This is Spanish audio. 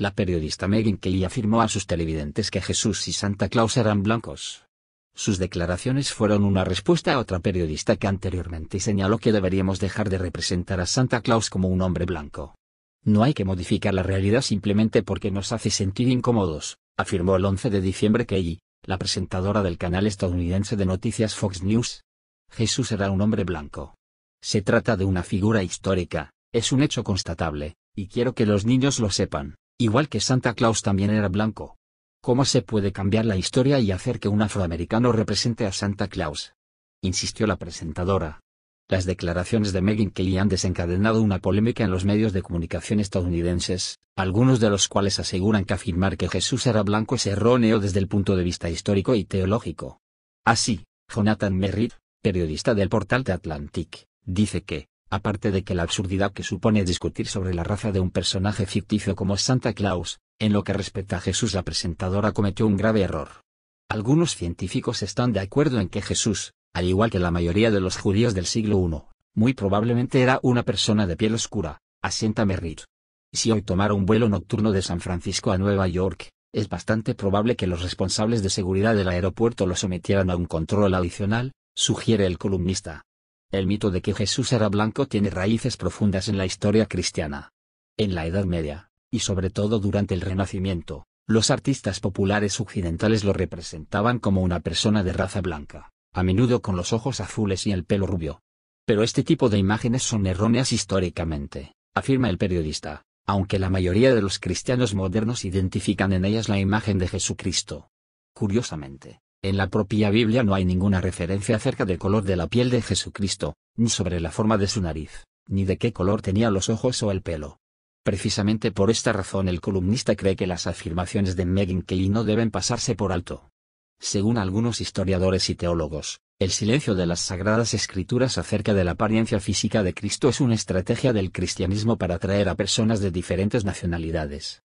La periodista Megan Kelly afirmó a sus televidentes que Jesús y Santa Claus eran blancos. Sus declaraciones fueron una respuesta a otra periodista que anteriormente señaló que deberíamos dejar de representar a Santa Claus como un hombre blanco. No hay que modificar la realidad simplemente porque nos hace sentir incómodos, afirmó el 11 de diciembre Kelly, la presentadora del canal estadounidense de noticias Fox News. Jesús era un hombre blanco. Se trata de una figura histórica, es un hecho constatable, y quiero que los niños lo sepan. Igual que Santa Claus también era blanco. ¿Cómo se puede cambiar la historia y hacer que un afroamericano represente a Santa Claus? insistió la presentadora. Las declaraciones de Megan Kelly han desencadenado una polémica en los medios de comunicación estadounidenses, algunos de los cuales aseguran que afirmar que Jesús era blanco es erróneo desde el punto de vista histórico y teológico. Así, Jonathan Merritt, periodista del portal The Atlantic, dice que, aparte de que la absurdidad que supone discutir sobre la raza de un personaje ficticio como Santa Claus, en lo que respecta a Jesús la presentadora cometió un grave error. Algunos científicos están de acuerdo en que Jesús, al igual que la mayoría de los judíos del siglo I, muy probablemente era una persona de piel oscura, asienta Merritt. Si hoy tomara un vuelo nocturno de San Francisco a Nueva York, es bastante probable que los responsables de seguridad del aeropuerto lo sometieran a un control adicional, sugiere el columnista. El mito de que Jesús era blanco tiene raíces profundas en la historia cristiana. En la Edad Media, y sobre todo durante el Renacimiento, los artistas populares occidentales lo representaban como una persona de raza blanca, a menudo con los ojos azules y el pelo rubio. Pero este tipo de imágenes son erróneas históricamente, afirma el periodista, aunque la mayoría de los cristianos modernos identifican en ellas la imagen de Jesucristo. Curiosamente, en la propia Biblia no hay ninguna referencia acerca del color de la piel de Jesucristo, ni sobre la forma de su nariz, ni de qué color tenía los ojos o el pelo. Precisamente por esta razón el columnista cree que las afirmaciones de Kelly no deben pasarse por alto. Según algunos historiadores y teólogos, el silencio de las sagradas escrituras acerca de la apariencia física de Cristo es una estrategia del cristianismo para atraer a personas de diferentes nacionalidades,